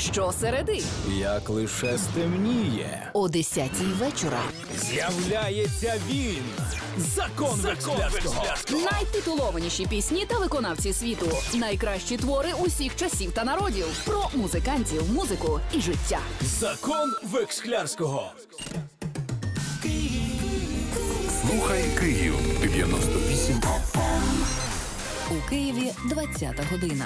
Що середи. Як лише стемніє, о 10-й вечора. З'являється він. Закон Векслярського. Найтитулованіші пісні та виконавці світу. Найкращі твори усіх часів та народів. Про музикантів, музику і життя. Закон Векслярського. Слухай Київ 98. У Києві 20 година.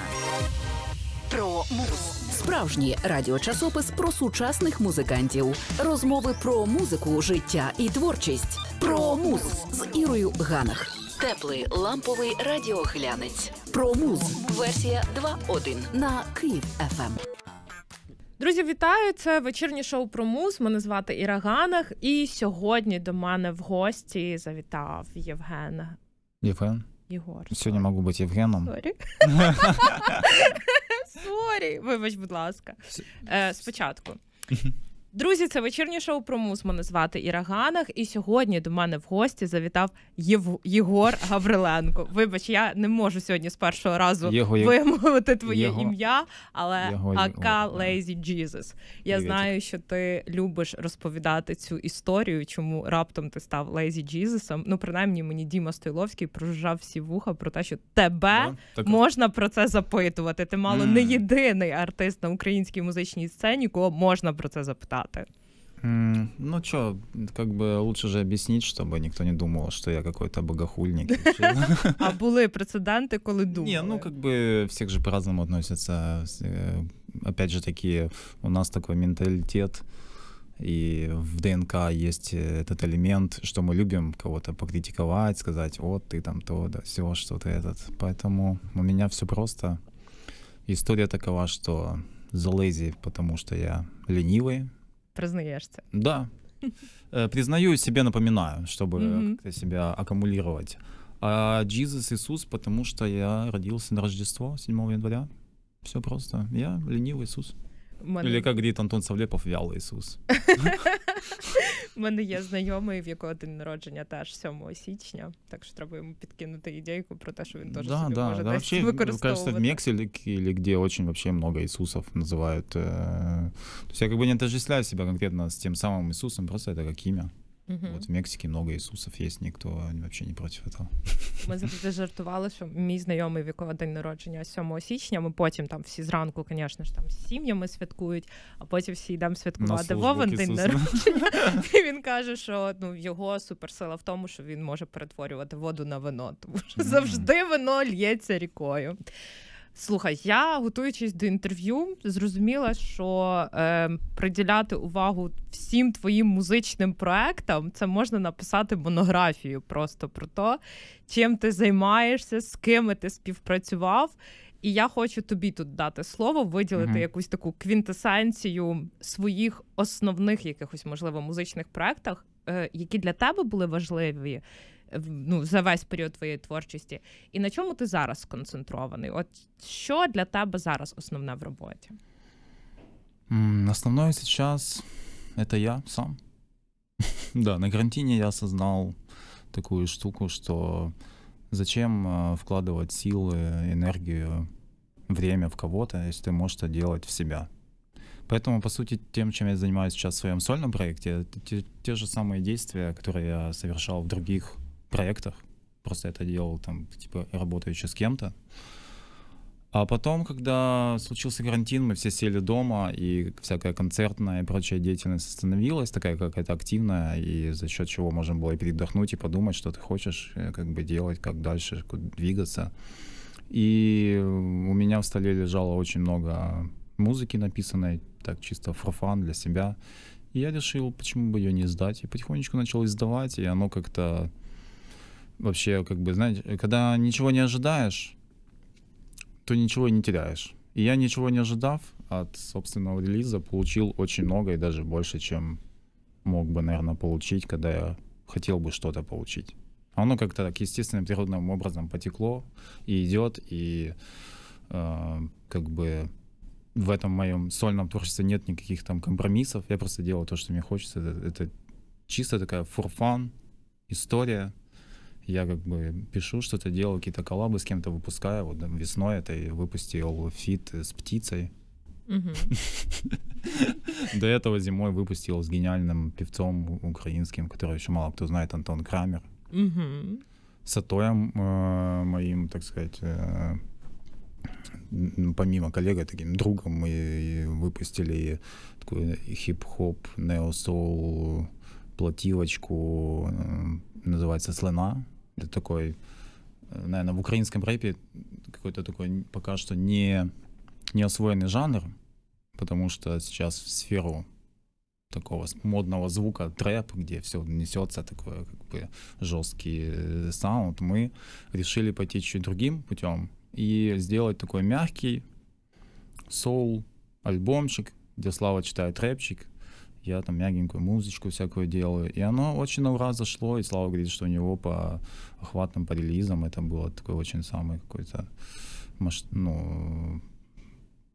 Про муз. Справжній радіочасопис про сучасних музикантів, розмови про музику, життя і творчість. Про муз з Ірою Ганах. Теплий ламповий радіоглянець. Про муз. Версія 2.1 на Київ ФМ. Ем. Друзі, вітаю! Це вечірнє шоу про муз. Мене звати Іра Ганах. І сьогодні до мене в гості завітав Євген. Євген. Єгор. Сьогодні можу бути Євгеном. Sorry. Сорі, вибач, будь ласка, Е, спочатку. Друзі, це вечірнє шоу про мус. Мене звати Іра і сьогодні до мене в гості завітав Єв... Єгор Гавриленко. Вибач, я не можу сьогодні з першого разу Його... вимовити твоє Його... ім'я, але Його... Ака Лейзі Джізес. Я Привет. знаю, що ти любиш розповідати цю історію, чому раптом ти став Лейзі Джізесом. Ну, принаймні, мені Діма Стойловський прожужжав всі вуха про те, що тебе так. можна про це запитувати. Ти мало mm. не єдиний артист на українській музичній сцені, кого можна про це запитати. цитаты? Ну что, как бы лучше же объяснить, чтобы никто не думал, что я какой-то богохульник. А были прецеденти, когда думали? Не, ну как бы всех же по-разному относятся. Э, опять же, такие у нас такой менталитет. И в ДНК есть э, этот элемент, что мы любим кого-то покритиковать, сказать, вот ты там то, да, все, что-то этот. Поэтому у меня все просто. История такова, что за потому что я ленивый, Признаешься? Да. Э, признаю себе, напоминаю, чтобы mm-hmm. как-то себя аккумулировать. А Джизус Иисус, потому что я родился на Рождество 7 января. Все просто. Я ленивый Иисус. Мене... Или як говорить Антон Савлєпов, вялий Ісус. У мене є знайомий, в якого день народження теж 7 січня, так що треба йому підкинути ідейку про те, що він теж да, да, може да. Вообще, використовувати. Кажется, в Мексике или где очень вообще много Иисусов называют. Э, то есть я как бы не отождествляю себя конкретно с тем самым Иисусом, просто это как имя. Угу. Вот в Мексиці много Ісусів є, ніхто вообще не проти цього. Ми завжди жартували, що мій знайомий в якого день народження 7 січня. Ми потім там всі зранку, звісно ж, там з сім'ями святкують, а потім всі йдемо святкувати Вовен день народження. І він каже, що ну його суперсила в тому, що він може перетворювати воду на вино, тому що завжди вино л'ється рікою. Слухай, я готуючись до інтерв'ю, зрозуміла, що е, приділяти увагу всім твоїм музичним проектам це можна написати монографію просто про те, чим ти займаєшся, з ким ти співпрацював. І я хочу тобі тут дати слово, виділити mm-hmm. якусь таку квінтесенцію своїх основних якихось можливо музичних проектах, е, які для тебе були важливі, ну, за весь період твоєї творчості, і на чому ти зараз сконцентрований? От що для тебе зараз основне в роботі? Основное сейчас это я сам. да, на карантине я осознал такую штуку, что зачем э, вкладывать силы, энергию, время в кого-то, если ты можешь это делать в себя. Поэтому, по сути, тем, чем я занимаюсь сейчас в своем сольном проекте, это те, те же самые действия, которые я совершал в других проектах, просто это делал там, типа, работаючи с кем-то. А потом, когда случился карантин, мы все сели дома, и всякая концертная и прочая деятельность остановилась, такая какая-то активная, и за счет чего можно было и передохнуть, и подумать, что ты хочешь как бы делать, как дальше, куда двигаться. И у меня в столе лежало очень много музыки написанной, так чисто фрофан для себя. И я решил, почему бы ее не сдать И потихонечку начал издавать, и оно как-то вообще, как бы, знаете, когда ничего не ожидаешь, то ничего и не теряешь. И я ничего не ожидав от собственного релиза, получил очень много и даже больше, чем мог бы, наверное, получить, когда я хотел бы что-то получить. А оно как-то так естественным природным образом потекло и идет, и э, как бы в этом моем сольном творчестве нет никаких там компромиссов. Я просто делал то, что мне хочется. Это, это чисто такая for fun история, я как бы пишу что-то, делаю какие-то коллабы с кем-то, выпускаю. Вот там, весной это выпустил фит с птицей. До этого зимой выпустил с гениальным певцом украинским, который еще мало кто знает, Антон Крамер. С Атоем э, моим, так сказать, э, помимо коллега, таким другом мы выпустили такую хип-хоп, нео-соул, плативочку, э, называется «Слена». Это такой, э, наверное, в украинском рэпе какой-то такой пока что не, не освоенный жанр, потому что сейчас в сферу такого модного звука трэп, где все несется такой как бы жесткий э, саунд, мы решили пойти чуть другим путем и сделать такой мягкий соул альбомчик, где Слава читает трэпчик я там мягенькую музычку всякую делаю. И оно очень на ура зашло, и Слава говорит, что у него по охватным по релизам это было такой очень самый какой-то, ну,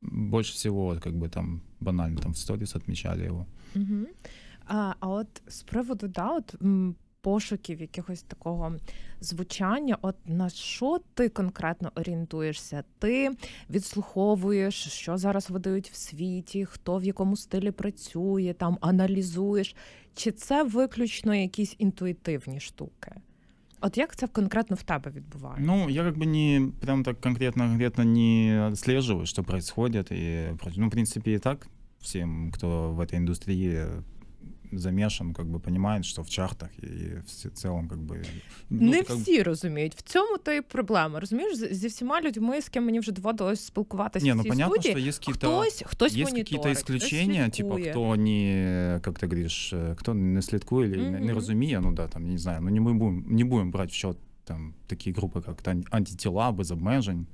больше всего как бы там банально там в сторис отмечали его. Угу. А, а от з приводу да, от пошуків якогось такого звучання. От на що ти конкретно орієнтуєшся? Ти відслуховуєш, що зараз видають в світі, хто в якому стилі працює, там аналізуєш? Чи це виключно якісь інтуїтивні штуки? От як це конкретно в тебе відбувається? Ну, я якби бы не прям так конкретно конкретно не отслеживаю, что происходит. И, ну, в принципе, и так всім, хто в этой индустрии замешан, как бы понимает, що в чахтах і в цілому, как бы ну, не как... всі розуміють. В цьому то і проблема. Розумієш, зі всіма людьми, з ким мені вже доводилось спілкуватися. Не, в ну, цій ну понятно, студії, що є какие-то, хтось, хтось є какие-то исключения, типа хто не, як ти говориш, хто не слідкує, mm не, не розуміє, ну да, там, не знаю, ну не ми будемо, не будемо брати в счет там такие группы, как антитела, без обмежень,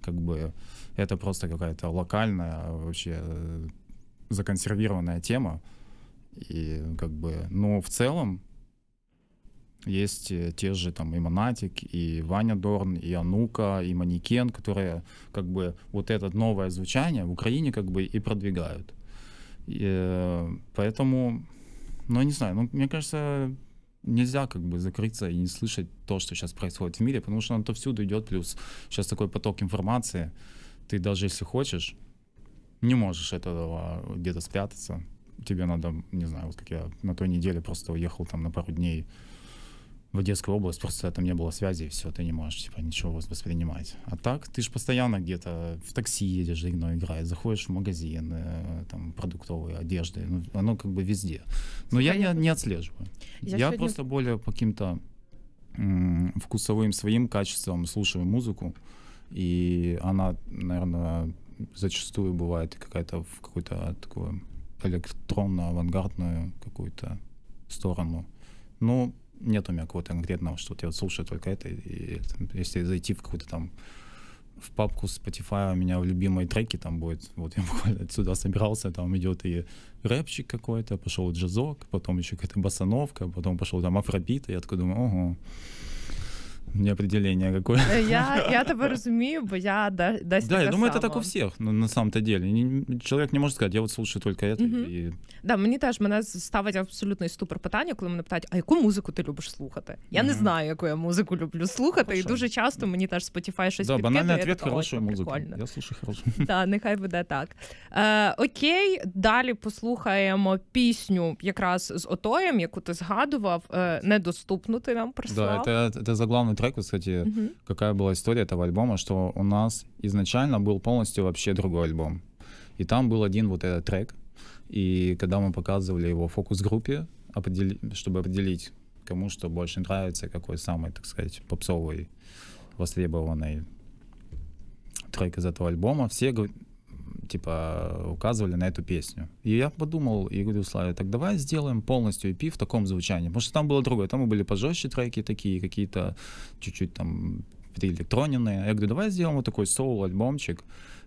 как бы это просто какая-то локальная вообще э, законсервированная тема. И как бы, но в целом есть э, те же там и Монатик, и Ваня Дорн, и Анука, и Манекен, которые как бы вот это новое звучание в Украине как бы и продвигают. И, э, поэтому, ну, не знаю, ну, мне кажется, нельзя как бы закрыться и не слышать то, что сейчас происходит в мире, потому что оно всюду идет, плюс сейчас такой поток информации, ты даже если хочешь, не можешь этого где-то спрятаться тебе надо, не знаю, вот как я на той неделе просто уехал там на пару дней в Одесскую область, просто там не было связи, и все, ты не можешь, типа, ничего воспринимать. А так ты же постоянно где-то в такси едешь, игно играет, заходишь в магазин, э, там, продуктовые, одежды, ну, оно как бы везде. Но я не, не отслеживаю. Я, я сегодня... просто более по каким-то вкусовым своим качествам слушаю музыку, и она, наверное, зачастую бывает какая-то в какой то такой электронно-авангардную какую-то сторону. но ну, нет у меня какого-то конкретного, что вот я вот слушаю только это, и, и если зайти в какую-то там в папку Spotify у меня в любимые треки там будет, вот я буквально отсюда собирался, там идет и рэпчик какой-то, пошел джазок, потом еще какая-то басановка, потом пошел там афробит, и я такой думаю, ого, Мені определення э, Я я тебе розумію, бо я десь Да, я думаю, це так у всіх, ну, на самом-то деле. Чоловік не може сказати, я от слушаю тільки це. Угу. І... Да, мені теж мене ставить абсолютно ступор питання, коли мене питають, а яку музику ти любиш слухати? Я угу. не знаю, яку я музику люблю слухати, Хорошо. і дуже часто мені теж Spotify щось да, підкидає. Банальний відповідь – хорошу музику. Я слушаю хорошу. да, нехай буде так. Е, Окей, далі послухаємо пісню якраз з Отоєм, яку ти згадував, е, недоступну ти нам прислав. Да, це, це заглавна самый трек, вот, кстати, mm -hmm. какая была история этого альбома, что у нас изначально был полностью вообще другой альбом. И там был один вот этот трек, и когда мы показывали его фокус-группе, определи... чтобы определить, кому что больше нравится, какой самый, так сказать, попсовый, востребованный трек из этого альбома, все типа указывали на эту песню. И я подумал и говорю Славе, так давай сделаем полностью EP в таком звучании. Потому что там было другое, там были пожестче треки такие, какие-то чуть-чуть там электроненные. Я говорю, давай сделаем вот такой соул-альбомчик,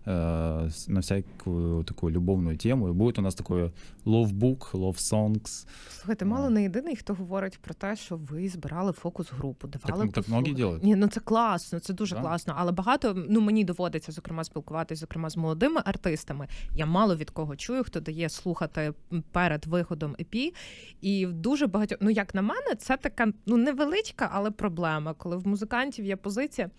э, на всякую таку любовну тему. І буде у нас такою love book, love songs. Слухай, ти мало не єдиний, хто говорить про те, що ви збирали фокус-групу, давали так, ну, так ділять. Ні, ну це класно, це дуже да? класно. Але багато ну мені доводиться зокрема спілкуватися, зокрема з молодими артистами. Я мало від кого чую, хто дає слухати перед виходом епі. І дуже багатьох, ну як на мене, це така ну невеличка, але проблема, коли в музикантів є позиція.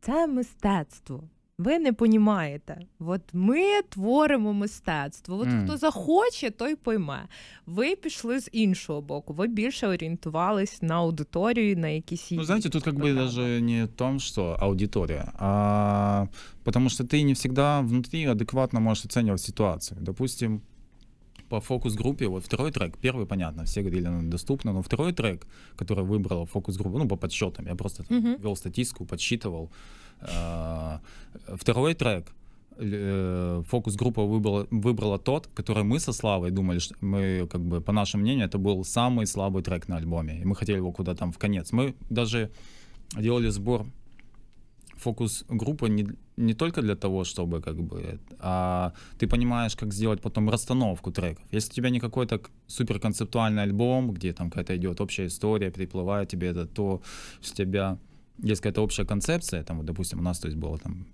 Це мистецтво. Ви не понімаєте, от ми творимо мистецтво. От mm. хто захоче, той пойме. Ви пішли з іншого боку. Ви більше орієнтувались на аудиторію, на якісь Ну, знаете, тут как бы даже не в том, что аудитория, а потому что ты не всегда внутри адекватно можешь оценивать ситуацию. Допустим, по фокус-группе, вот второй трек, первый, понятно, все говорили, ну, доступно, но второй трек, который выбрала фокус-группа, ну, по подсчетам, я просто там, uh-huh. вел статистику, подсчитывал, Э, второй трек э, фокус-группа выбрала, выбрала тот, который мы со Славой думали, что мы, как бы, по нашему мнению, это был самый слабый трек на альбоме, и мы хотели его куда там в конец. Мы даже делали сбор фокус-группы не, не только для того, чтобы, как бы, а ты понимаешь, как сделать потом расстановку треков. Если у тебя не какой-то суперконцептуальный альбом, где там какая-то идет общая история, приплывает тебе это, то с тебя есть какая-то общая концепция, там, вот, допустим, у нас, то есть, было там,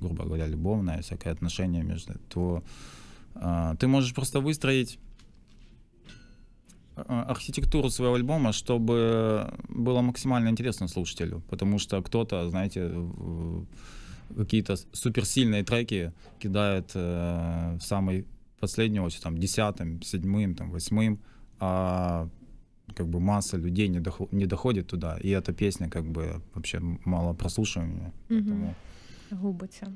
грубо говоря, любовное всякое отношение между, то э, ты можешь просто выстроить а, а, архитектуру своего альбома, чтобы было максимально интересно слушателю, потому что кто-то, знаете, какие-то суперсильные треки кидает э, в самый последний очередь, там, десятым, седьмым, там, восьмым, а как бы масса людей не, доход, не доходит туда. И эта песня как бы вообще мало прослушивания. Угу. Поэтому... Губится.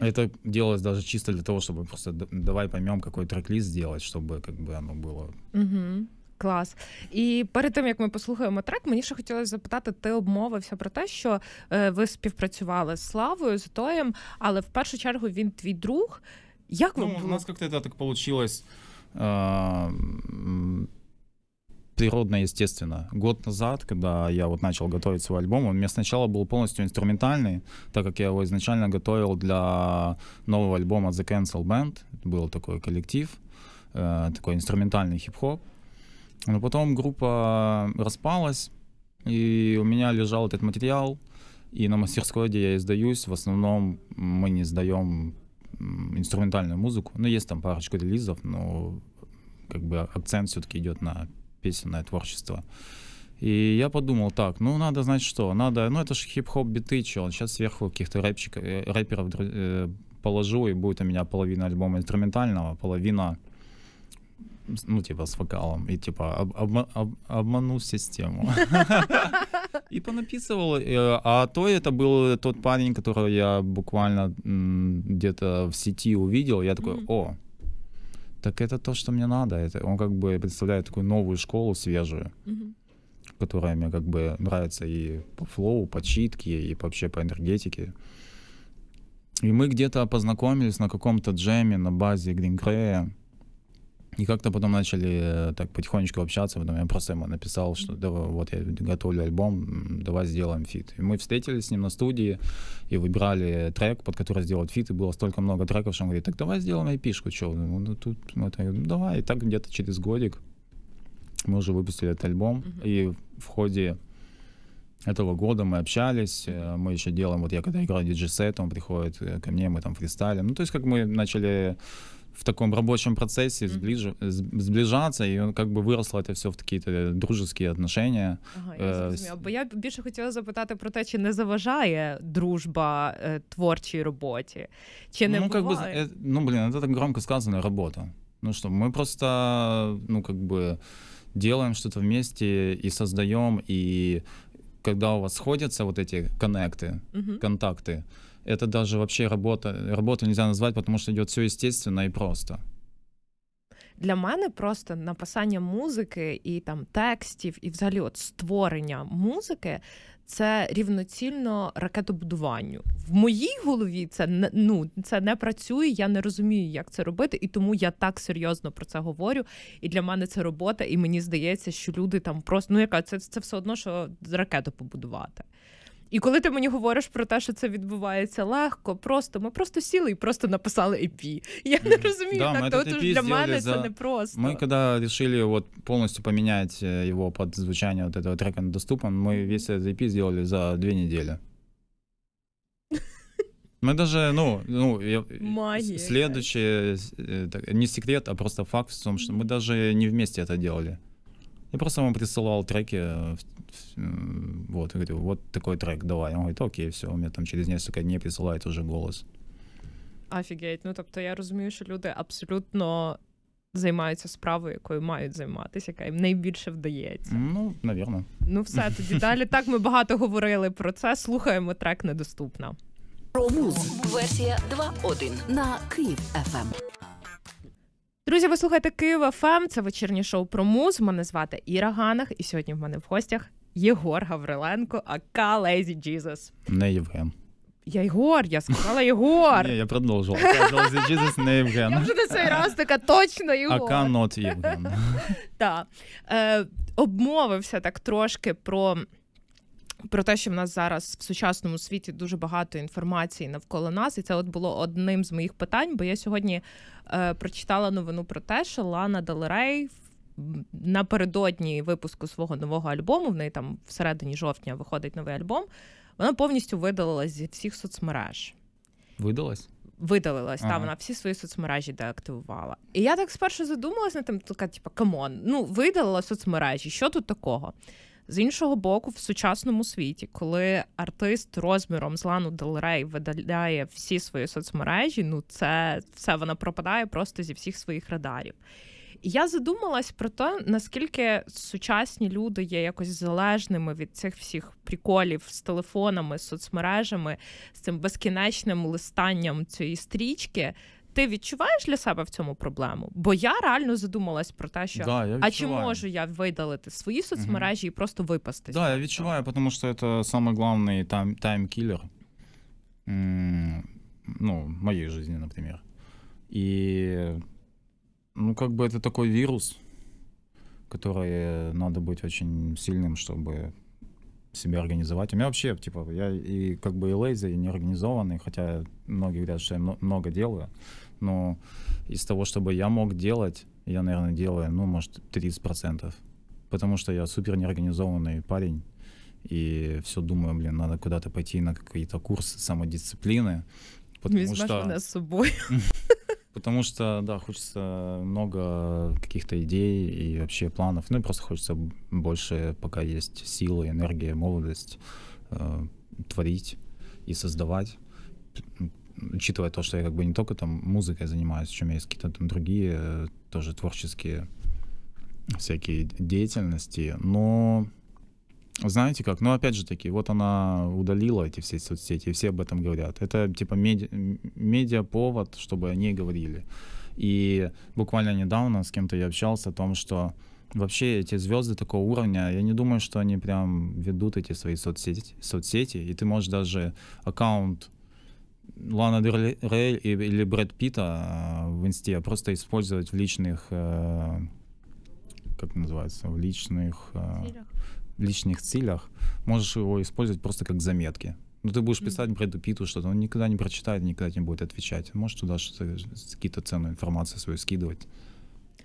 Это делалось даже чисто для того, чтобы просто давай поймем, какой трек-лист сделать, чтобы как бы оно было. Угу. Клас. І перед тим як ми послухаємо трек, мені ще хотілося запитати, ти обмовився про те, що е, ви співпрацювали з Славою, з Тоєм, але в першу чергу він твій друг. Як ви ну, у нас як-то так получилось. А, природно, естественно. Год назад, когда я вот начал готовить свой альбом, он у меня сначала был полностью инструментальный, так как я его изначально готовил для нового альбома The Cancel Band. был такой коллектив, э, такой инструментальный хип-хоп. Но потом группа распалась, и у меня лежал этот материал, и на мастерской, где я издаюсь, в основном мы не сдаем инструментальную музыку. Ну, есть там парочку релизов, но как бы акцент все-таки идет на песенное творчество. И я подумал, так, ну надо, знать что, надо, ну это же хип-хоп биты, что, он сейчас сверху каких-то рэпчиков э, рэперов э, положу, и будет у меня половина альбома инструментального, половина, ну типа с вокалом, и типа об, об, об, обману систему. И понаписывал, э, а то это был тот парень, которого я буквально где-то в сети увидел, я такой, о, так это то, что мне надо. Это, он как бы представляет такую новую школу, свежую, mm которая мне как бы нравится и по флоу, по читке, и вообще по энергетике. И мы где-то познакомились на каком-то джеме на базе Гринкрея. И как-то потом начали э, так потихонечку общаться, потом я просто ему написал, что да, вот я готовлю альбом, давай сделаем фит. И мы встретились с ним на студии и выбирали трек, под который сделать фит, и было столько много треков, что он говорит, так давай сделаем айпишку, что? Ну, ну, тут, это, ну, давай, и так где-то через годик мы уже выпустили этот альбом, mm-hmm. и в ходе этого года мы общались, э, мы еще делаем, вот я когда играл диджей-сет, он приходит э, ко мне, мы там фристайлим. Ну, то есть как мы начали в таком рабочем процессе сближ... сближаться, он как бы выросло это все в такие-то дружеские отношения. Ага, я зрозуміла. Э, Бо я більше хотіла запитати про те, чи не заважає дружба творчій роботі? Чи не ну, буває? Ну, как бы, ну блин, это так громко сказано, работа. Ну что, мы просто, ну как бы делаем что-то вместе и создаем, и когда у вас сходятся вот эти коннекты, угу. контакты, это даже вообще работа, работу нельзя назвать, потому что идет все естественно и просто. Для мене просто написання музики і там текстів, і взагалі от створення музики це рівноцільно ракетобудуванню. В моїй голові це не ну це не працює. Я не розумію, як це робити, і тому я так серйозно про це говорю. І для мене це робота, і мені здається, що люди там просто ну яка це це все одно, що ракету побудувати. І коли ти мені говориш про те, що це відбувається легко, просто ми просто сіли і просто написали EP. Я не розумію, да, как то e для мене за... це не просто. Мы когда решили вот полностью поменять его под звучание вот этого трека доступен, мы весь этот EP сделали за две недели. Мы даже, ну, ну следующее, не секрет, а просто факт в том, что мы даже не вместе это делали. Я просто вам присылал треки, э, вот, и говорю, вот такой трек, давай. Он говорит, окей, все, у меня там через несколько днів присылает уже голос. Офігеть. Ну тобто я розумію, що люди абсолютно займаються справою, якою мають займатися, яка їм найбільше вдається. Ну, навірно. Ну, все тоді далі. Так ми багато говорили про це. Слухаємо трек недоступна. Промуз версія 2.1 на Київ ФМ. Друзі, ви слухаєте Київ ФМ, ем. Це вечірнє шоу про муз. Мене звати Іра Ганах, і сьогодні в мене в гостях Єгор Гавриленко, Ака Лейзі Джізус. Не Євген. Я Єгор, я сказала Єгор. Ні, я продовжував. Лейзі Джізус не Євген. Я вже на цей раз така точно Єгор. АК нот Євген. Так. Е, обмовився так трошки про про те, що в нас зараз в сучасному світі дуже багато інформації навколо нас, і це от було одним з моїх питань, бо я сьогодні е, прочитала новину про те, що Лана Делерей напередодні випуску свого нового альбому, в неї там всередині жовтня виходить новий альбом. Вона повністю видалилась зі всіх соцмереж. Видалась? Видалилась, ага. та вона всі свої соцмережі деактивувала. І я так спершу задумалась на тим, така, типу, камон, ну видалила соцмережі, що тут такого? З іншого боку, в сучасному світі, коли артист розміром з Лану Делрей видаляє всі свої соцмережі, ну це все вона пропадає просто зі всіх своїх радарів. я задумалась про те, наскільки сучасні люди є якось залежними від цих всіх приколів з телефонами, соцмережами, з цим безкінечним листанням цієї стрічки. Ти відчуваєш для себе в цьому проблему? Бо я реально задумалась про те, що да, я а чи можу я видалити свої соцмережі угу. і просто випасти? Да, я відчуваю, тому що це найголовніший тайм таймкілер ну, в моей жизни, например. И, ну, как бы это такой вирус, который надо быть очень сильным, чтобы себя организовать. У меня вообще, типа, я и как бы и лейзи, и неорганизованный, хотя многие говорят, что я много делаю, но из того, чтобы я мог делать, я, наверное, делаю, ну, может, 30%. Потому что я супер неорганизованный парень, и все думаю, блин, надо куда-то пойти на какие-то курсы самодисциплины. Потому Весьма что... нас собой. Потому что, да, хочется много каких-то идей и вообще планов. Ну и просто хочется больше, пока есть силы, энергия, молодость, э, творить и создавать. Учитывая то, что я как бы не только там музыкой занимаюсь, чем есть какие-то там другие э, тоже творческие всякие деятельности, но знаете как? Ну, опять же таки, вот она удалила эти все соцсети, и все об этом говорят. Это типа меди- медиа-повод, чтобы они говорили. И буквально недавно с кем-то я общался о том, что вообще эти звезды такого уровня, я не думаю, что они прям ведут эти свои соцсети, соцсети и ты можешь даже аккаунт Лана Дель или Брэд Питта э, в инсте просто использовать в личных, э, как называется, в личных целях. Э, личных целях, можешь его использовать просто как заметки. но ну, ты будешь писать Брэду Питу что-то, он никогда не прочитает, никогда не будет отвечать. Можешь туда что-то, какие-то ценную информацию свою скидывать.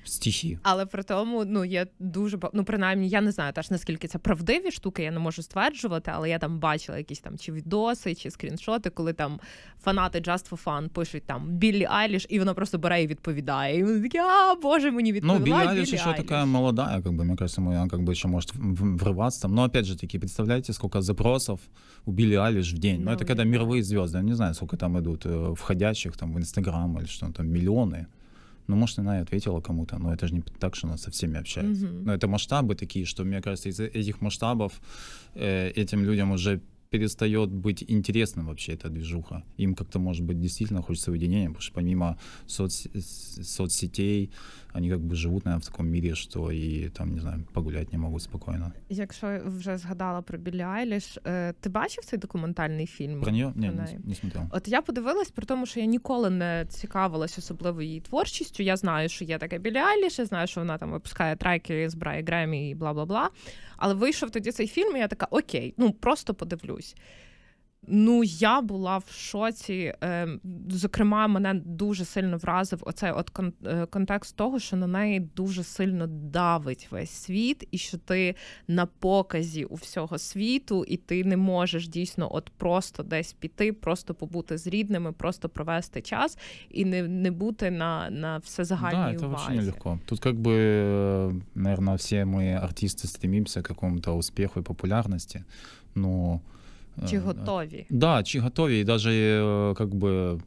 стихи. Але при тому ну є дуже ну, принаймні, я не знаю теж наскільки це правдиві штуки, я не можу стверджувати, але я там бачила якісь там чи відоси, чи скріншоти, коли там фанати Just for Fun пишуть там Біллі Айліш, і вона просто бере і відповідає. І вони такі, а боже, мені відповіла. Ну, Біллі Айліш еще такая молодая, как бы, мне кажется, она как бы еще может врываться там. Но ну, опять же такі представляєте сколько запросов у Билли Айлиш в день. Ну, ну это да. когда мировые я не знаю, сколько там идут е, входящих там в інстаграм, или что там, миллионы. Ну, может, она и ответила кому-то, но это же не так, что она со всеми общается. Mm-hmm. Но это масштабы такие, что, мне кажется, из этих масштабов э, этим людям уже перестает быть интересным вообще эта движуха. Им как-то, может быть, действительно хочется уединения, потому что помимо соц... соцсетей, они как бы живут, наверное, в таком мире, что и там, не знаю, погулять не могут спокойно. Якщо вже згадала про білі Айліш, е, ти бачив цей документальний фільм? Про нього? Ні, не, не смотрел. От я подивилась, при тому, що я ніколи не цікавилась особливо її творчістю. Я знаю, що є таке білі Айліш, я знаю, що вона там випускає треки, збирає Гремі і бла-бла-бла. Але вийшов тоді цей фільм, і я така, окей, ну просто подивлюсь. Ну, я була в шоці. Ем, зокрема, мене дуже сильно вразив оцей от е, контекст того, що на неї дуже сильно давить весь світ, і що ти на показі у всього світу, і ти не можеш дійсно от просто десь піти, просто побути з рідними, просто провести час і не не бути на на все загальній да, увазі. Це легко. Тут, как бы, наверное, всі ми артисти стремимося к якому то успіху і популярності. но... Э, чи готові? Да, чи готові. И даже как бы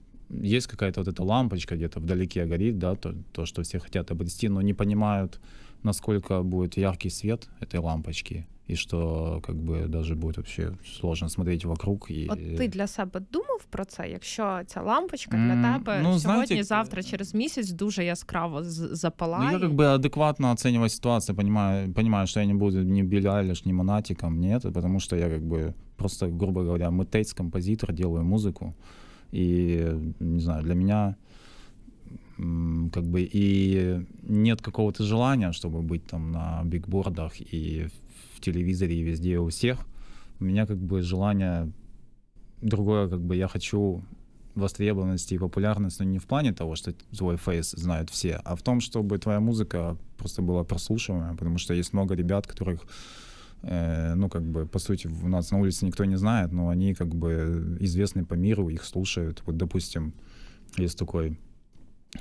есть какая-то вот эта лампочка где-то вдалеке горит, да, то, то, что все хотят обрести, но не понимают, насколько будет яркий свет этой лампочки, и что как бы даже будет вообще сложно смотреть вокруг. І... От ти для себе думав про це, якщо ця лампочка для тебе mm, ну, сьогодні, завтра, через місяць дуже яскраво запалає? Ну, я как бы адекватно оцениваю ситуацию, понимаю, понимаю, я не буду ни белялиш, ни монатиком, нет, потому что я как бы просто, грубо говоря, мы тейт композитор, делаем музыку. И, не знаю, для меня как бы и нет какого-то желания, чтобы быть там на бигбордах и в телевизоре и везде и у всех. У меня как бы желание другое, как бы я хочу востребованности и популярность, но не в плане того, что твой фейс знают все, а в том, чтобы твоя музыка просто была прослушиваемая, потому что есть много ребят, которых Э, ну, как бы, по сути, у нас на улице никто не знает, но они, как бы, известны по миру, их слушают. Вот, допустим, есть такой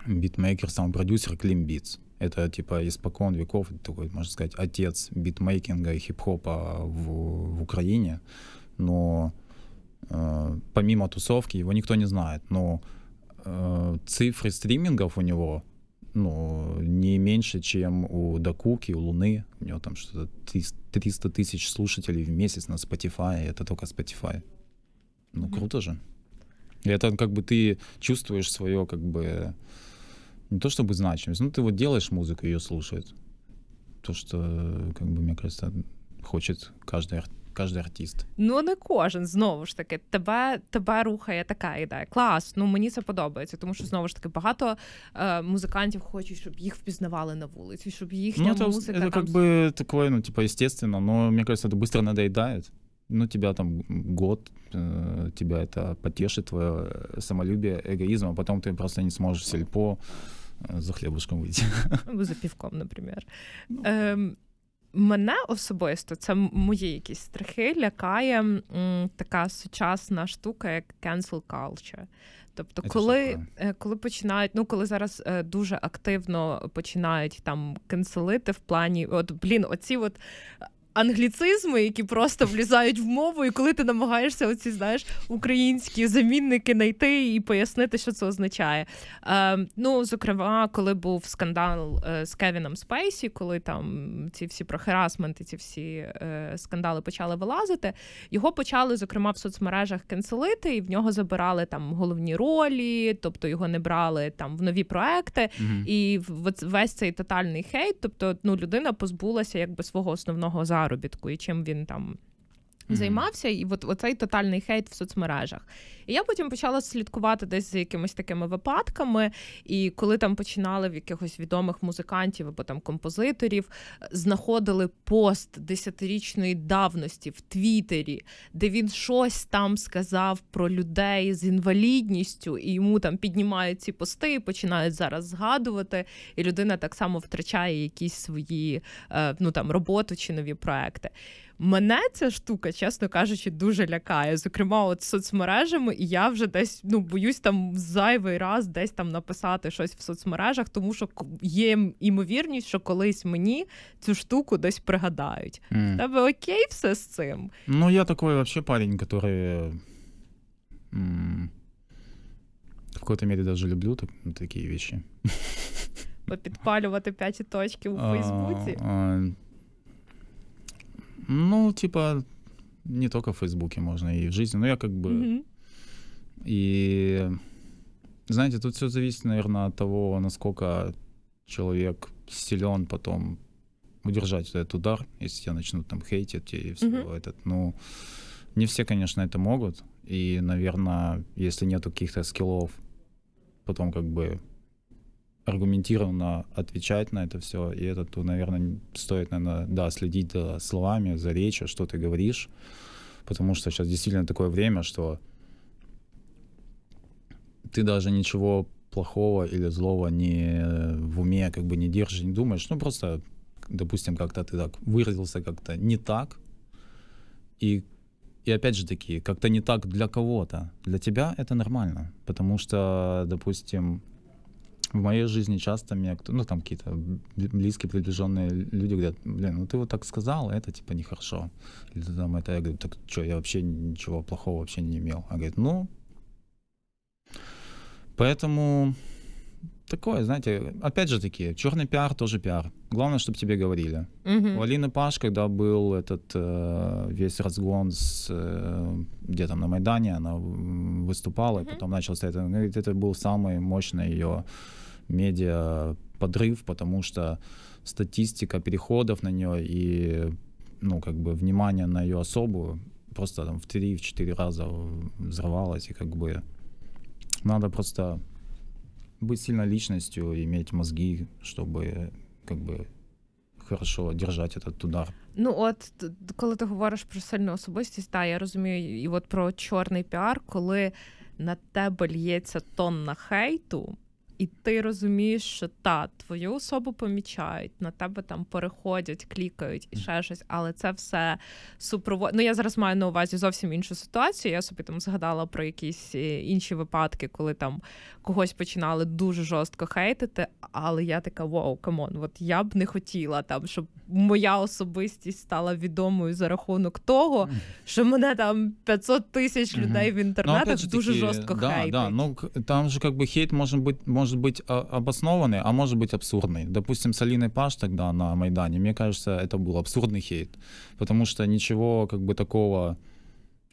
битмейкер, сам продюсер Клим Битс. Это, типа, испокон веков, такой, можно сказать, отец битмейкинга и хип-хопа в, в Украине. Но э, помимо тусовки его никто не знает. Но э, цифры стримингов у него — ну, не меньше, чем у Дакуки, у Луны. У него там что-то 300 тысяч слушателей в месяц на Spotify, это только Spotify. Ну, круто же. И это как бы ты чувствуешь свое, как бы, не то чтобы значимость, ну, ты вот делаешь музыку, ее слушают. То, что, как бы, мне кажется, хочет каждый артист кожен артист. Ну не кожен знову ж таки. Тебе тебе рухає така ідея. Клас, ну мені це подобається, тому що знову ж таки багато е, музикантів хочуть, щоб їх впізнавали на вулиці, щоб їхня ну, это, музика. Це там... такое, ну типа естественно, но мені кажется, это быстро надоедает. ну, тебя там год, э, тебя это потешит, твое э, самолюбие, эгоизм, а потом ты просто не сможешь сельпо э, за хлебушком выйти. Ну, за пивком, например. Ну. Эм, Мене особисто це мої якісь страхи лякає м, така сучасна штука, як cancel culture. Тобто, коли е, коли починають, ну коли зараз е, дуже активно починають там кенселити в плані, от блін, оці от англіцизми, які просто влізають в мову, і коли ти намагаєшся оці знаєш українські замінники знайти і пояснити, що це означає. Е, Ну, зокрема, коли був скандал е, з Кевіном Спейсі, коли там ці всі про харасменти, ці всі е, скандали почали вилазити, його почали зокрема в соцмережах кенселити, і в нього забирали там головні ролі, тобто його не брали там в нові проекти, угу. і весь цей тотальний хейт, тобто ну людина позбулася якби свого основного за. заробітку і чим він там Mm-hmm. Займався і от оцей тотальний хейт в соцмережах. І я потім почала слідкувати десь за якимись такими випадками. І коли там починали в якихось відомих музикантів або там композиторів, е, знаходили пост десятирічної давності в Твіттері, де він щось там сказав про людей з інвалідністю, і йому там піднімають ці пости, починають зараз згадувати. І людина так само втрачає якісь свої е, ну там роботу чи нові проекти. Мене ця штука, чесно кажучи, дуже лякає. Зокрема, от соцмережами, і я вже десь ну боюсь там зайвий раз десь там написати щось в соцмережах, тому що є імовірність, що колись мені цю штуку десь пригадають. Mm. Тебе окей, все з цим? Ну я такой вообще парень, который в какой-то мере даже люблю так, ну, такие вещи. Попідпалювати п'яті точки у а, Фейсбуці. А, ну, типа, не только в Фейсбуке можно, и в жизни. Ну я как бы... И, знаете, тут все зависит, наверное, от того, насколько человек силен потом удержать этот удар, если тебя начнут там хейтить и все этот. Ну, не все, конечно, это могут. И, наверное, если нету каких-то скиллов, потом как бы аргументированно отвечать на это все. И это, то, наверное, стоит, наверное, да, следить за словами, за речью, что ты говоришь. Потому что сейчас действительно такое время, что ты даже ничего плохого или злого не в уме как бы не держишь, не думаешь. Ну, просто, допустим, как-то ты так выразился как-то не так. И, и опять же таки, как-то не так для кого-то. Для тебя это нормально. Потому что, допустим, в моей жизни часто меня кто, ну там какие-то близкие, приближенные люди говорят, блин, ну ты вот так сказал, а это типа нехорошо. Или там это, я говорю, так что, я вообще ничего плохого вообще не имел. А говорит, ну, поэтому такое, знаете, опять же таки, черный пиар тоже пиар. Главное, чтобы тебе говорили. Угу. У Алины Паш, когда был этот э, весь разгон с э, где там на Майдане, она выступала, угу. и потом начался это, Она это был самый мощный ее медиа подрыв, потому что статистика переходов на нее и ну как бы внимание на ее особу просто там в 3-4 раза взорвалась и как бы надо просто быть сильной личностью, иметь мозги, чтобы как бы хорошо держать этот удар. Ну, от коли ти говориш про сильну особистість, та я розумію, і от про чорний піар, коли на тебе лється тонна хейту. І ти розумієш, що та твою особу помічають, на тебе там переходять, клікають і ще щось, але це все супровод... Ну, Я зараз маю на увазі зовсім іншу ситуацію. Я собі там згадала про якісь е, інші випадки, коли там когось починали дуже жорстко хейтити. Але я така вау, камон, от я б не хотіла там, щоб моя особистість стала відомою за рахунок того, що мене там 500 тисяч людей в ну, інтернетах ну, дуже такі, жорстко да, хейтить. Да, ну там же би хейт може бути. может быть а, обоснованный, а может быть абсурдный. Допустим, с Алиной Паш тогда на Майдане, мне кажется, это был абсурдный хейт, потому что ничего как бы такого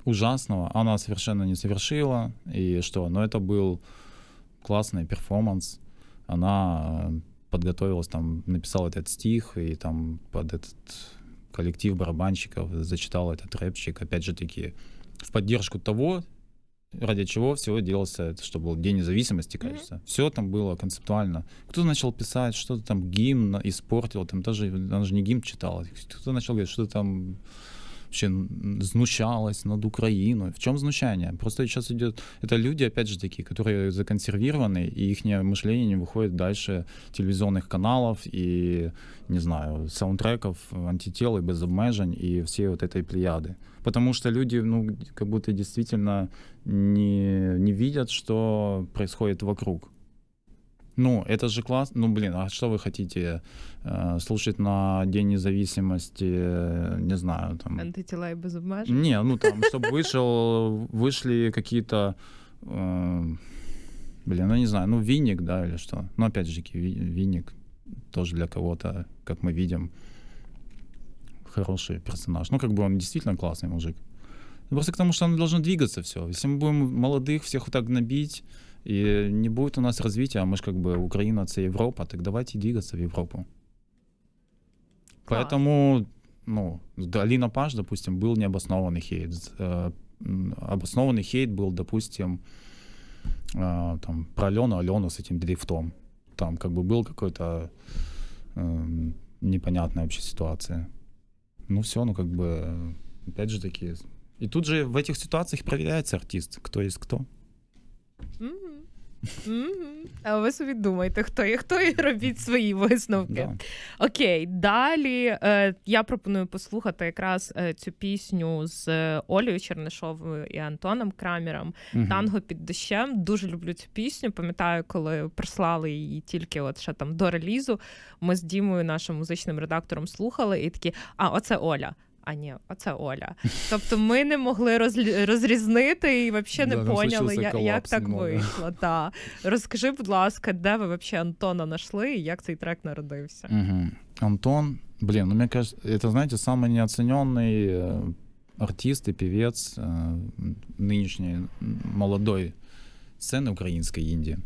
ужасного она совершенно не совершила, и что, но это был классный перформанс, она э, подготовилась, там, написала этот стих, и там под этот коллектив барабанщиков зачитал этот рэпчик, опять же таки, в поддержку того, ради чего все делался, это что был День независимости, кажется. Mm-hmm. Все там было концептуально. Кто начал писать, что-то там гимн испортил, там даже, он не гимн читал. Кто начал говорить, что там вообще знущалась над Украиной. В чем знущание? Просто сейчас идет... Это люди, опять же такие, которые законсервированы, и их мышление не выходит дальше телевизионных каналов и, не знаю, саундтреков, антител и без и всей вот этой плеяды. Потому что люди, ну, как будто действительно не, не видят, что происходит вокруг. Ну, это же класс. Ну, блин, а что вы хотите э, слушать на День независимости, э, не знаю, там... Антитела и безумажие? Не, ну там, чтобы вышел, вышли какие-то... Э, блин, ну не знаю, ну Винник, да, или что. Ну, опять же, Винник тоже для кого-то, как мы видим, хороший персонаж. Ну, как бы он действительно классный мужик. Просто к тому, что оно должно двигаться все. Если мы будем молодых всех вот так набить, и не будет у нас развития, а мы же как бы Украина — это Европа, так давайте двигаться в Европу. Класс. Поэтому, ну, Алина Паш, допустим, был необоснованный хейт. Э, обоснованный хейт был, допустим, э, там, про Алену, Алену с этим дрифтом. Там как бы был какой-то э, непонятная вообще ситуация. Ну все, ну как бы, опять же такие. И тут же в этих ситуациях проверяется артист, кто есть кто. Mm-hmm. А ви собі думайте, хто є хто, і робіть свої висновки. Окей, далі е, я пропоную послухати якраз е, цю пісню з е, Олею Чернишовою і Антоном Крамером Танго під дощем. Дуже люблю цю пісню. Пам'ятаю, коли прислали її тільки от ще там до релізу. Ми з Дімою, нашим музичним редактором, слухали і такі, а оце Оля. А ні, оце Оля. Тобто ми не могли розрізнити і взагалі не да, поняли, я, як так вийшло. Да. Розкажи, будь ласка, де ви взагалі Антона знайшли і як цей трек народився? Угу. Антон, блин, ну мне кажется, это, знаете, самый неоцененный е, артист и певец е, нынешней молодої сцены української індії.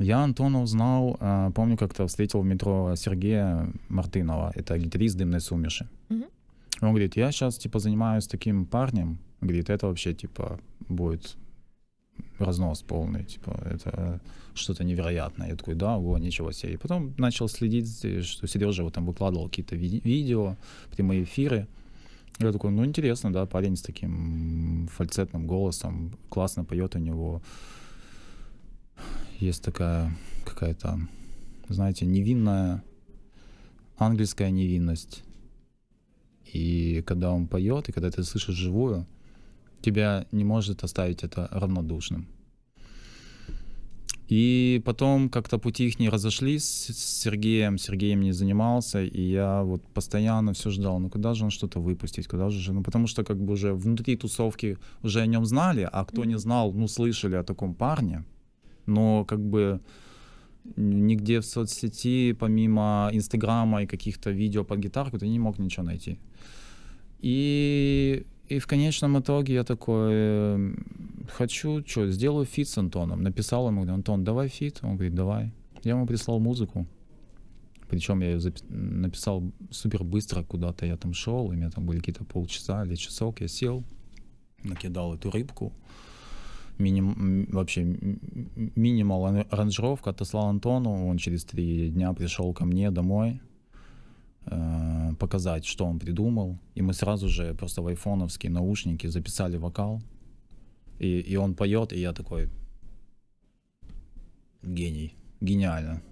Я Антона узнал, е, помню, як то в метро Сергія Мартинова. это гитарист «Дымной сумеши». он говорит, я сейчас, типа, занимаюсь таким парнем, говорит, это вообще, типа, будет разнос полный, типа, это что-то невероятное. Я такой, да, о, ничего себе. И потом начал следить, что Сережа вот там выкладывал какие-то ви- видео, прямые эфиры. Я такой, ну, интересно, да, парень с таким фальцетным голосом, классно поет у него. Есть такая какая-то, знаете, невинная, английская невинность и когда он поет, и когда ты слышишь живую, тебя не может оставить это равнодушным. И потом как-то пути их не разошлись с Сергеем. Сергеем не занимался, и я вот постоянно все ждал, ну когда же он что-то выпустить, когда же... Ну потому что как бы уже внутри тусовки уже о нем знали, а кто не знал, ну слышали о таком парне. Но как бы нигде в соцсети, помимо Инстаграма и каких-то видео под гитарку, ты не мог ничего найти. И, и в конечном итоге я такой, эм, хочу, что, сделаю фит с Антоном. Написал ему, говорю, Антон, давай фит. Он говорит, давай. Я ему прислал музыку. Причем я ее запис- написал супер быстро куда-то. Я там шел, у меня там были какие-то полчаса или часок. Я сел, накидал эту рыбку. Миним, вообще минимал аранжировка отослал Антону. Он через три дня пришел ко мне домой. Э, показать, что он придумал. И мы сразу же просто в айфоновские наушники записали вокал. И, и он поет, и я такой... Гений. Гениально.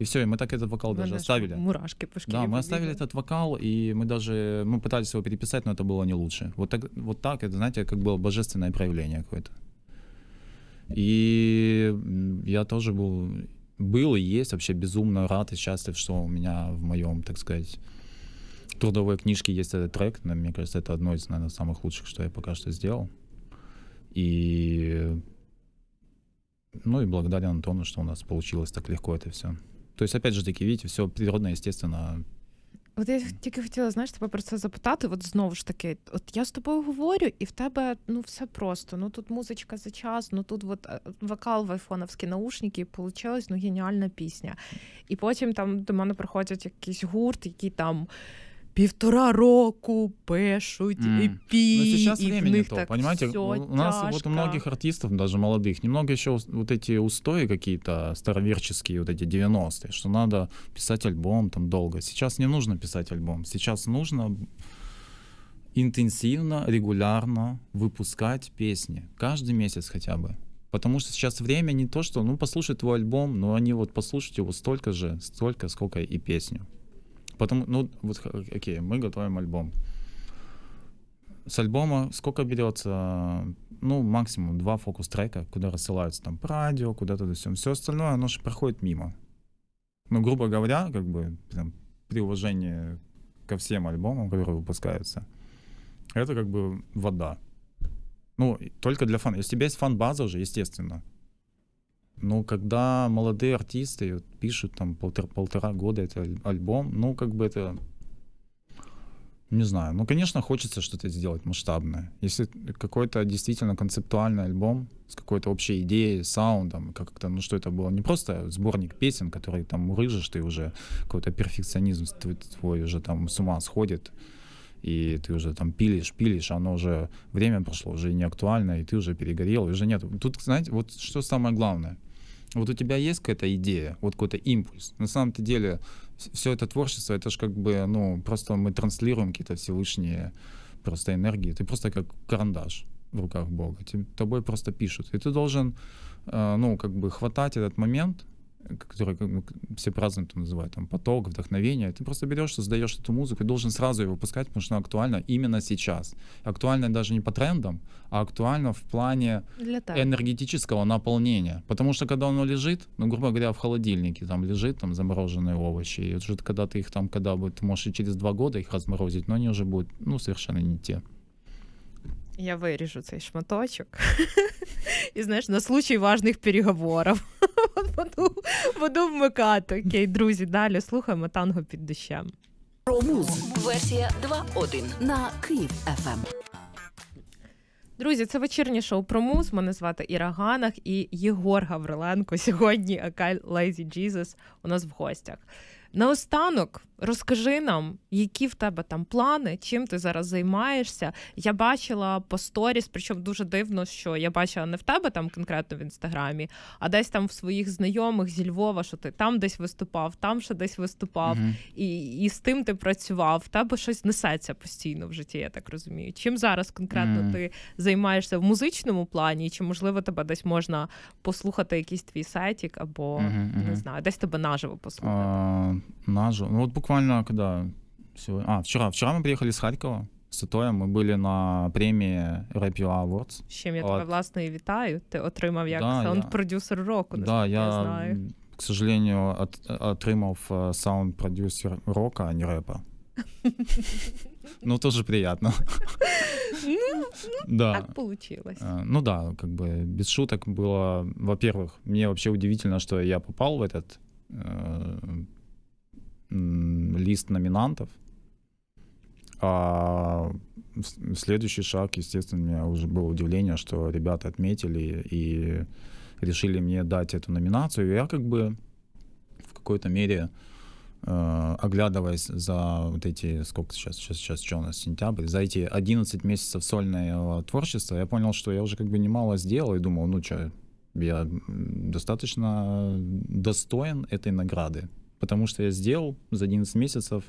И все, и мы так этот вокал мы даже оставили. Мурашки по Да, мы оставили этот вокал, и мы даже мы пытались его переписать, но это было не лучше. Вот так, вот так это, знаете, как было божественное проявление какое-то. И я тоже был был и есть вообще безумно рад и счастлив, что у меня в моем, так сказать, трудовой книжке есть этот трек. Но, мне кажется, это одно из, наверное, самых лучших, что я пока что сделал. И ну и благодарен Антону, что у нас получилось так легко это все. То есть, опять же таки, видите, все природно, естественно, От я тільки хотіла, знаєш, тебе про це запитати. От знову ж таки, от я з тобою говорю, і в тебе ну все просто. Ну тут музичка за час, ну тут от е, вокал в айфоновські наушники, і получилась ну геніальна пісня. І потім там до мене приходять якийсь гурт, який там. півтора року пишуть mm. эпи, Но сейчас и времени то, понимаете, у нас тяжко. вот у многих артистов, даже молодых, немного еще вот эти устои какие-то староверческие, вот эти 90-е, что надо писать альбом там долго. Сейчас не нужно писать альбом, сейчас нужно интенсивно, регулярно выпускать песни, каждый месяц хотя бы. Потому что сейчас время не то, что, ну, послушай твой альбом, но они вот послушают его столько же, столько, сколько и песню. Потому, ну, вот, окей, мы готовим альбом. С альбома сколько берется, ну, максимум два фокус-трека, куда рассылаются там по радио, куда-то до всем. Все остальное, оно же проходит мимо. Ну, грубо говоря, как бы, там, при уважении ко всем альбомам, которые выпускаются, это как бы вода. Ну, только для фан. Если у тебя есть фан-база уже, естественно, но ну, когда молодые артисты пишут там полтора, полтора года этот альбом, ну как бы это не знаю. Ну, конечно, хочется что-то сделать масштабное. Если какой-то действительно концептуальный альбом с какой-то общей идеей, саундом, как-то, ну что это было, не просто сборник песен, который там урыжешь, ты уже какой-то перфекционизм твой, уже там с ума сходит, и ты уже там пилишь, пилишь, а оно уже время прошло, уже не актуально, и ты уже перегорел, уже нет. Тут, знаете, вот что самое главное — вот у тебя есть какая-то идея, вот какой-то импульс. На самом-то деле все это творчество, это же как бы, ну, просто мы транслируем какие-то Всевышние просто энергии. Ты просто как карандаш в руках Бога. Тобой просто пишут. И ты должен, э, ну, как бы хватать этот момент, который как мы все празднуют, называют там поток, вдохновение. Ты просто берешь, создаешь эту музыку и должен сразу ее выпускать, потому что она актуальна именно сейчас. Актуальна даже не по трендам, а актуальна в плане энергетического наполнения. Потому что когда оно лежит, ну, грубо говоря, в холодильнике, там лежит там замороженные овощи, и уже когда ты их там, когда будет можешь и через два года их разморозить, но они уже будут, ну, совершенно не те. Я виріжу цей шматочок. І знаєш, на случай важних переговорів. Буду, буду вмикати. Окей, друзі, далі слухаємо танго під дощем. Версія 2.1 на Київ ФМ. Ем. Друзі, це вечірнє шоу про муз. Мене звати Іра Ганах і Єгор Гавриленко. Сьогодні Акаль Лейзі Джізус у нас в гостях. Наостанок Розкажи нам, які в тебе там плани, чим ти зараз займаєшся. Я бачила по сторіс, причому дуже дивно, що я бачила не в тебе там конкретно в інстаграмі, а десь там в своїх знайомих зі Львова, що ти там десь виступав, там ще десь виступав, угу. і і з тим ти працював. В тебе щось несеться постійно в житті, я так розумію. Чим зараз конкретно угу. ти займаєшся в музичному плані? Чи можливо тебе десь можна послухати якийсь твій сайтік, або угу, не знаю, десь тебе наживо послухати? А, наживо. Ну, от буквально когда... Сегодня... А, вчера. Вчера мы приехали с Харькова. З Тотоєм ми були на премии Rap UA Awards. З чим я тебе, От... власне, і вітаю. отримав як да, саунд-продюсер я... року, да, я, я знаю. К сожалению, от, отримав э, саунд-продюсер рока, а не рэпа. Ну, тоже приятно. Ну, ну да. так получилось. Э, ну да, как бы без шуток было. Во-первых, мне вообще удивительно, что я попал в этот э, лист номинантов. А следующий шаг, естественно, у меня уже было удивление, что ребята отметили и решили мне дать эту номинацию. И я как бы в какой-то мере э, оглядываясь за вот эти, сколько сейчас, сейчас, сейчас что у нас, сентябрь, за эти 11 месяцев сольного творчества, я понял, что я уже как бы немало сделал и думал, ну что, я достаточно достоин этой награды потому что я сделал за 11 месяцев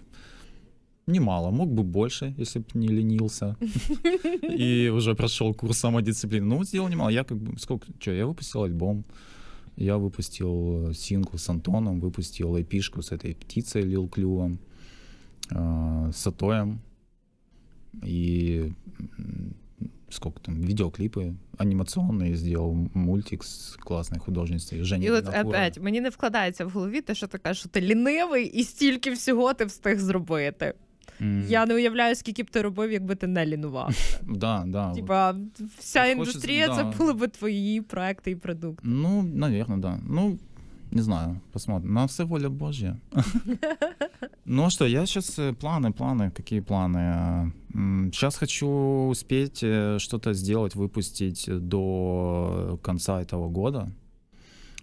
немало, мог бы больше, если бы не ленился. И уже прошел курс самодисциплины. Ну, сделал немало. Я как бы, сколько, что, я выпустил альбом, я выпустил э, сингл с Антоном, выпустил эпишку с этой птицей Лил Клювом, э, с Атоем. И сколько там, відеокліпи, анимационные сделав, мультик з класної художниці. Жені і от опять, мені не вкладається в голові те, що ти кажеш, що ти лінивий і стільки всього ти встиг зробити. Mm. Я не уявляю, скільки б ти робив, якби ти не лінував. Да, да. Типа вся індустрія це були б твої проекти і продукти. Ну, навірно, да. Ну, Не знаю, посмотрим. На все воля Божья. Ну что, я сейчас э, планы, планы, какие планы? Сейчас хочу успеть э, что-то сделать, выпустить до конца этого года.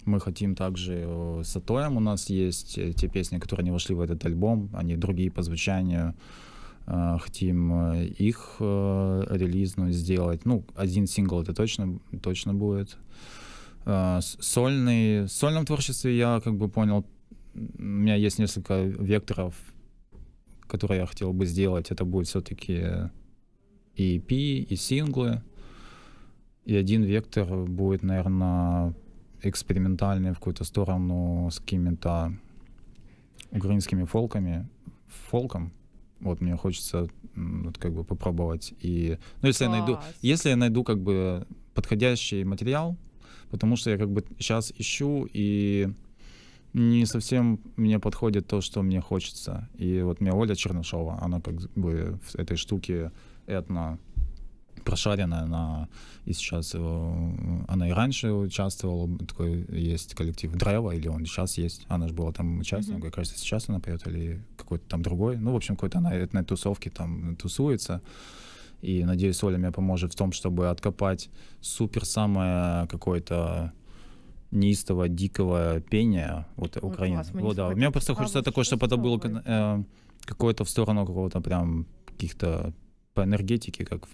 Мы хотим также э, с Атоем у нас есть те песни, которые не вошли в этот альбом, они другие по звучанию. Хотим их релизную сделать. Ну, один сингл это точно, точно будет. А, сольный, в сольном творчестве я как бы понял, у меня есть несколько векторов, которые я хотел бы сделать. Это будет все-таки и EP, и синглы. И один вектор будет, наверное, экспериментальный в какую-то сторону с какими-то украинскими фолками. Фолком. Вот мне хочется вот, как бы попробовать. И, ну, если Класс. я найду, если я найду как бы подходящий материал, потому что я как бы сейчас ищу, и не совсем мне подходит то, что мне хочется. И вот мне Оля Чернышова, она как бы в этой штуке этно прошаренная, она и сейчас, э, она и раньше участвовала, такой есть коллектив Древа, или он сейчас есть, она же была там участником, mm-hmm. кажется, сейчас она поет, или какой-то там другой, ну, в общем, какой-то она на тусовке там тусуется, и надеюсь, Оля мне поможет в том, чтобы откопать супер самое какое-то неистово дикого пения вот, вот ну, Украины. Вот, да. У меня просто хочется такое, чтобы это было э, какое-то в сторону какого-то прям каких-то по энергетике, как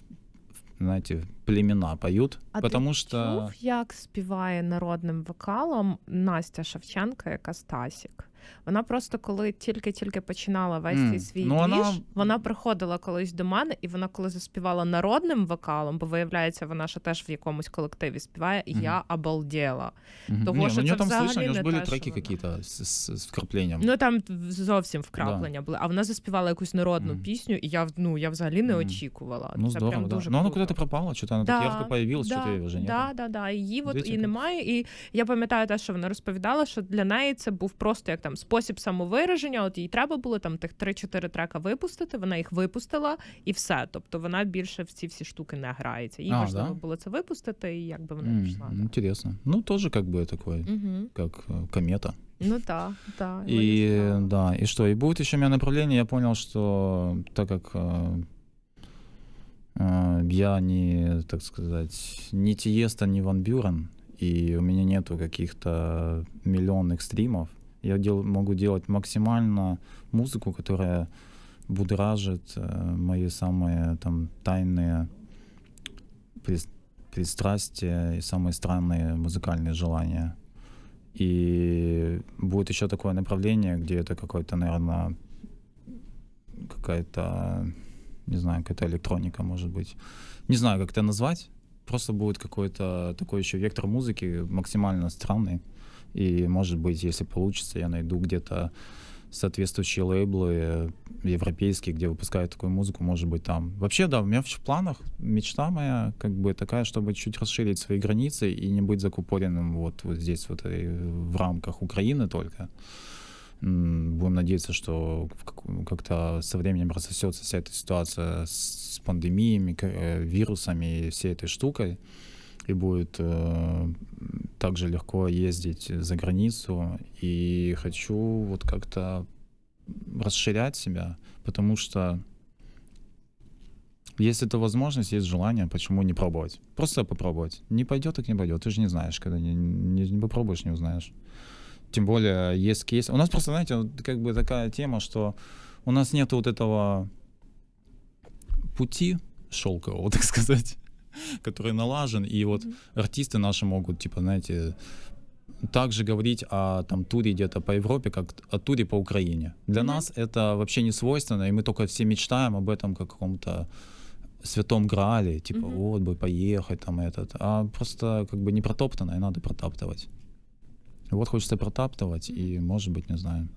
знаете племена поют, а потому ти що чув, як співає народним вокалом Настя Шевченка, яка Стасік. Вона просто коли тільки-тільки починала вести mm. свій ну, вона... вона приходила колись до мене, і вона коли заспівала народним вокалом, бо виявляється, вона ще теж в якомусь колективі співає. і mm-hmm. Я обалділа. Mm-hmm. Того, Ні, що це там слышно, у ж були треки вона... з, з, з вкрапленням. Ну там зовсім вкраплення да. були. А вона заспівала якусь народну mm-hmm. пісню, і я ну я взагалі не очікувала. Ну, це здорово, прям да. дуже. Ну вона ну, куди ти пропала, чи вона так ярко появилась, що ти вже не. Її от і немає. І я пам'ятаю те, що вона розповідала, що для неї це був просто як там. там спосіб самовираження. От їй треба було там тих 3-4 трека випустити. Вона їх випустила, і все. Тобто вона більше в ці всі штуки не грається. Їй а, важливо да? було це випустити, і якби вона mm, пішла. Інтересно. Ну теж як би такой, mm-hmm. як э, комета. Ну да, да. Ну, и да, и что? И будет еще у меня направление. Я понял, что так как э, э, я не, так сказать, не Тиеста, не Ван Бюрен, и у меня нету каких-то миллионных стримов, я дел, могу делать максимально музыку, которая будоражит э, мои самые там тайные пристрастия и самые странные музыкальные желания. И будет еще такое направление, где это какой-то, наверное, какая-то, не знаю, какая-то электроника, может быть. Не знаю, как это назвать. Просто будет какой-то такой еще вектор музыки максимально странный. И, может быть, если получится, я найду где-то соответствующие лейблы э, европейские, где выпускают такую музыку, может быть, там. Вообще, да, у меня в планах мечта моя как бы такая, чтобы чуть расширить свои границы и не быть закупоренным вот, вот здесь, вот и э, в рамках Украины только. Будем надеяться, что как-то со временем рассосется вся эта ситуация с пандемиями, э, вирусами и всей этой штукой и будет э, также легко ездить за границу. И хочу вот как-то расширять себя, потому что есть эта возможность, есть желание, почему не пробовать? Просто попробовать. Не пойдет, так не пойдет. Ты же не знаешь, когда не, не, не попробуешь, не узнаешь. Тем более, есть кейс. У нас просто, знаете, как бы такая тема, что у нас нет вот этого пути шелкового, так сказать. который налажен, и вот артисты наши могут, типа, знаете, также говорить о там туре где-то по Европе, как о туре по Украине. Для mm-hmm. нас это вообще не свойственно, и мы только все мечтаем об этом как каком-то святом грале, типа mm-hmm. вот бы поехать там этот, а просто как бы не протоптано, и надо протаптывать. Вот хочется протаптывать, mm-hmm. и может быть, не знаю,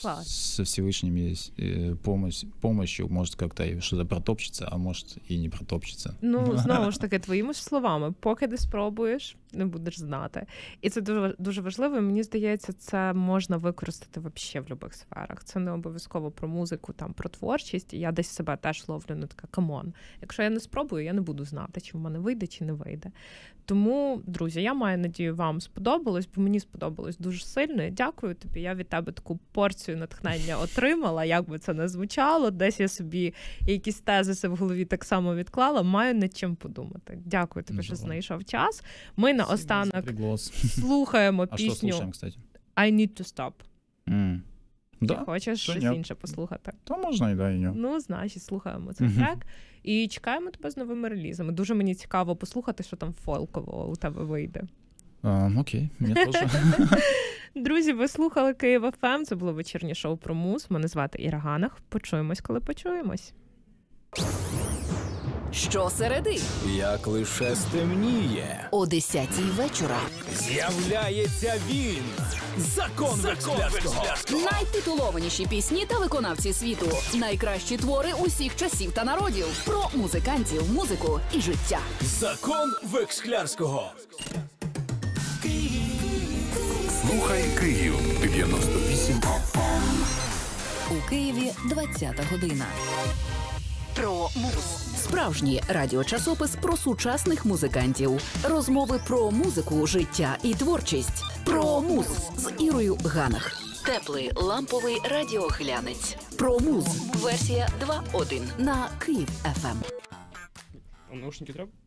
Класс. со всевышними есть э, помощь, помощью может как-то что-то протопчиться, а может и не протопчиться. Ну знову ж таки, твоїми словами, поки ти спробуєш, не будеш знати. І це дуже дуже важливо. І мені здається, це можна використати вообще в будь-яких сферах. Це не обов'язково про музику, там про творчість. Я десь себе теж ловлю на така камон. Якщо я не спробую, я не буду знати, чи в мене вийде, чи не вийде. Тому, друзі, я маю надію, вам сподобалось, бо мені сподобалось дуже сильно. І дякую тобі. Я від тебе таку порцію натхнення отримала. Як би це не звучало, десь я собі якісь тезиси в голові так само відклала. Маю над чим подумати. Дякую тобі, що знайшов час. Ми на останок слухаємо пісню. А що слухаємо, I need to stop. Mm. Ти да? хочеш щось інше послухати? То можна і да, і ні. Ну, значить, слухаємо цей uh-huh. трек і чекаємо тебе з новими релізами. Дуже мені цікаво послухати, що там фолково у тебе вийде. Um, окей, мені теж. Друзі, ви слухали Київ ФМ. Ем. Це було вечірнє шоу про мус. Мене звати Іра Ганах. Почуємось, коли почуємось. Що середи. Як лише стемніє, о 10-й вечора. З'являється він. Закон Векслярського. Найтитулованіші пісні та виконавці світу. Найкращі твори усіх часів та народів. Про музикантів, музику і життя. Закон Векслярського. Слухай Київ 98. У Києві 20 година про муз. Справжній радіочасопис про сучасних музикантів. Розмови про музику, життя і творчість. Про муз з Ірою Ганах. Теплий ламповий радіоглянець. Про муз. Версія 2.1 на Київ ФМ. Ем. наушники треба?